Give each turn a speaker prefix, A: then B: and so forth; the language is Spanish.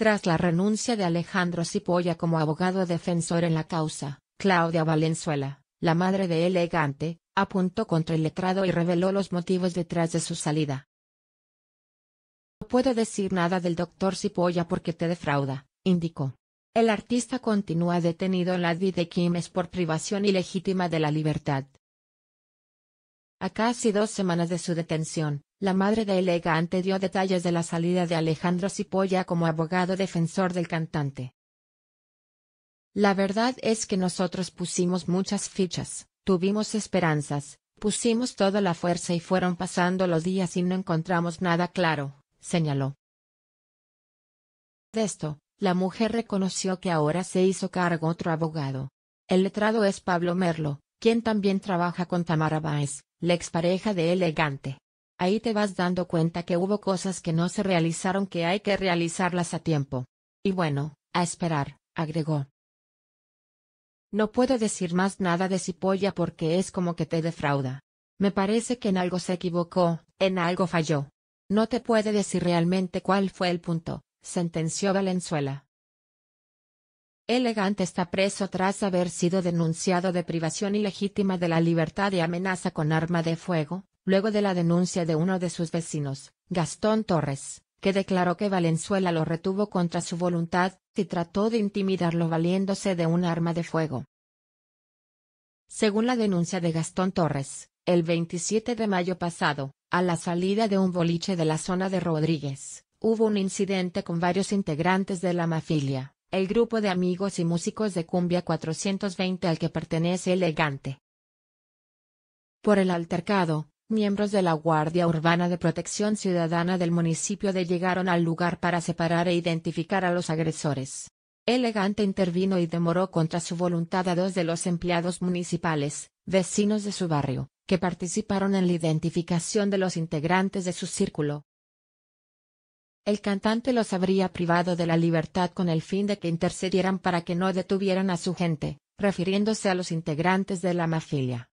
A: Tras la renuncia de Alejandro Cipolla como abogado defensor en la causa, Claudia Valenzuela, la madre de Elegante, apuntó contra el letrado y reveló los motivos detrás de su salida. No puedo decir nada del doctor Cipolla porque te defrauda, indicó. El artista continúa detenido en la de Quimes por privación ilegítima de la libertad. A casi dos semanas de su detención, la madre de Elegante dio detalles de la salida de Alejandro Cipolla como abogado defensor del cantante. La verdad es que nosotros pusimos muchas fichas, tuvimos esperanzas, pusimos toda la fuerza y fueron pasando los días y no encontramos nada claro, señaló. De esto, la mujer reconoció que ahora se hizo cargo otro abogado. El letrado es Pablo Merlo, quien también trabaja con Tamara Báez, la expareja de Elegante. Ahí te vas dando cuenta que hubo cosas que no se realizaron que hay que realizarlas a tiempo. Y bueno, a esperar, agregó. No puedo decir más nada de Cipolla porque es como que te defrauda. Me parece que en algo se equivocó, en algo falló. No te puede decir realmente cuál fue el punto, sentenció Valenzuela. Elegante está preso tras haber sido denunciado de privación ilegítima de la libertad y amenaza con arma de fuego, luego de la denuncia de uno de sus vecinos, Gastón Torres, que declaró que Valenzuela lo retuvo contra su voluntad, y trató de intimidarlo valiéndose de un arma de fuego. Según la denuncia de Gastón Torres, el 27 de mayo pasado, a la salida de un boliche de la zona de Rodríguez, hubo un incidente con varios integrantes de la mafilia, el grupo de amigos y músicos de Cumbia 420 al que pertenece Elegante. Por el altercado, Miembros de la Guardia Urbana de Protección Ciudadana del municipio de llegaron al lugar para separar e identificar a los agresores. Elegante intervino y demoró contra su voluntad a dos de los empleados municipales, vecinos de su barrio, que participaron en la identificación de los integrantes de su círculo. El cantante los habría privado de la libertad con el fin de que intercedieran para que no detuvieran a su gente, refiriéndose a los integrantes de la mafilia.